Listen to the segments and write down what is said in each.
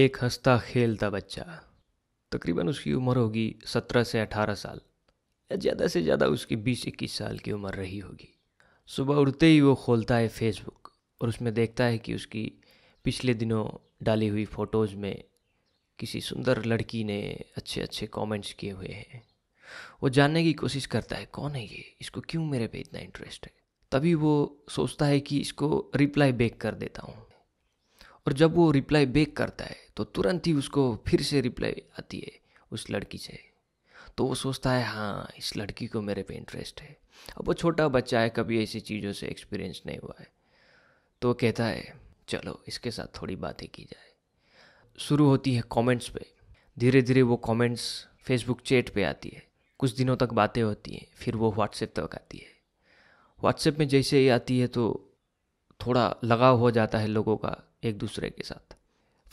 एक हंसता खेलता बच्चा तकरीबन उसकी उम्र होगी सत्रह से अठारह साल या ज़्यादा से ज़्यादा उसकी बीस इक्कीस साल की उम्र रही होगी सुबह उठते ही वो खोलता है फेसबुक और उसमें देखता है कि उसकी पिछले दिनों डाली हुई फ़ोटोज़ में किसी सुंदर लड़की ने अच्छे अच्छे कमेंट्स किए हुए हैं वो जानने की कोशिश करता है कौन है ये इसको क्यों मेरे पे इतना इंटरेस्ट है तभी वो सोचता है कि इसको रिप्लाई बैक कर देता हूँ और जब वो रिप्लाई बेक करता है तो तुरंत ही उसको फिर से रिप्लाई आती है उस लड़की से तो वो सोचता है हाँ इस लड़की को मेरे पे इंटरेस्ट है अब वो छोटा बच्चा है कभी ऐसी चीज़ों से एक्सपीरियंस नहीं हुआ है तो वो कहता है चलो इसके साथ थोड़ी बातें की जाए शुरू होती है कमेंट्स पे धीरे धीरे वो कमेंट्स फेसबुक चैट पे आती है कुछ दिनों तक बातें होती हैं फिर वो व्हाट्सएप तक आती है व्हाट्सएप में जैसे ही आती है तो थोड़ा लगाव हो जाता है लोगों का एक दूसरे के साथ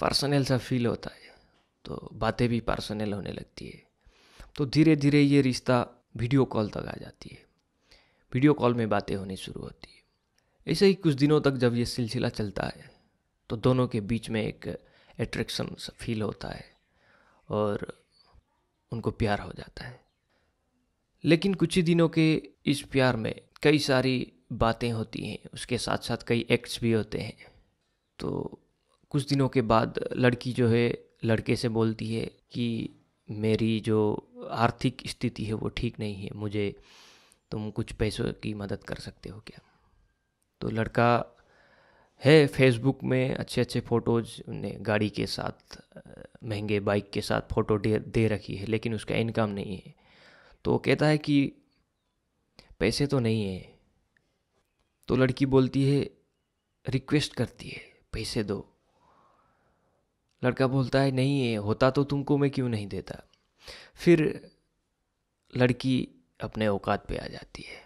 पर्सनल सा फील होता है तो बातें भी पर्सनल होने लगती है तो धीरे धीरे ये रिश्ता वीडियो कॉल तक आ जाती है वीडियो कॉल में बातें होनी शुरू होती है ऐसे ही कुछ दिनों तक जब ये सिलसिला चलता है तो दोनों के बीच में एक एट्रैक्शन फील होता है और उनको प्यार हो जाता है लेकिन कुछ ही दिनों के इस प्यार में कई सारी बातें होती हैं उसके साथ साथ कई एक्ट्स भी होते हैं तो कुछ दिनों के बाद लड़की जो है लड़के से बोलती है कि मेरी जो आर्थिक स्थिति है वो ठीक नहीं है मुझे तुम कुछ पैसों की मदद कर सकते हो क्या तो लड़का है फेसबुक में अच्छे अच्छे फ़ोटोज़ ने गाड़ी के साथ महंगे बाइक के साथ फ़ोटो दे दे रखी है लेकिन उसका इनकम नहीं है तो कहता है कि पैसे तो नहीं है तो लड़की बोलती है रिक्वेस्ट करती है पैसे दो लड़का बोलता है नहीं है होता तो तुमको मैं क्यों नहीं देता फिर लड़की अपने औकात पे आ जाती है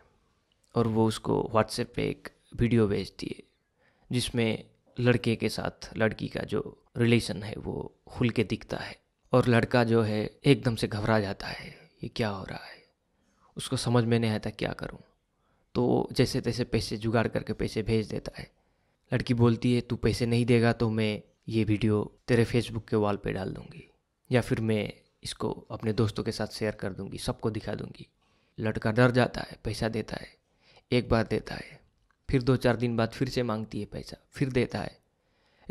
और वो उसको व्हाट्सएप पे एक वीडियो भेजती है जिसमें लड़के के साथ लड़की का जो रिलेशन है वो खुल के दिखता है और लड़का जो है एकदम से घबरा जाता है ये क्या हो रहा है उसको समझ में नहीं आता क्या करूँ तो जैसे तैसे पैसे जुगाड़ करके पैसे भेज देता है लड़की बोलती है तू पैसे नहीं देगा तो मैं ये वीडियो तेरे फेसबुक के वॉल पे डाल दूँगी या फिर मैं इसको अपने दोस्तों के साथ शेयर कर दूँगी सबको दिखा दूँगी लड़का डर जाता है पैसा देता है एक बार देता है फिर दो चार दिन बाद फिर से मांगती है पैसा फिर देता है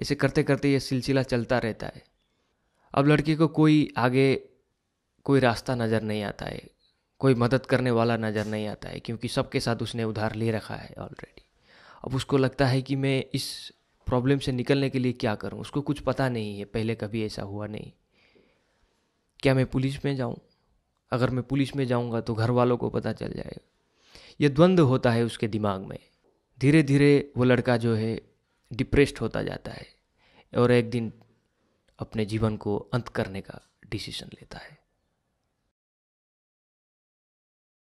ऐसे करते करते ये सिलसिला चलता रहता है अब लड़के को कोई आगे कोई रास्ता नज़र नहीं आता है कोई मदद करने वाला नज़र नहीं आता है क्योंकि सबके साथ उसने उधार ले रखा है ऑलरेडी अब उसको लगता है कि मैं इस प्रॉब्लम से निकलने के लिए क्या करूं उसको कुछ पता नहीं है पहले कभी ऐसा हुआ नहीं क्या मैं पुलिस में जाऊं अगर मैं पुलिस में जाऊंगा तो घर वालों को पता चल जाएगा यह द्वंद्व होता है उसके दिमाग में धीरे धीरे वो लड़का जो है डिप्रेस्ड होता जाता है और एक दिन अपने जीवन को अंत करने का डिसीजन लेता है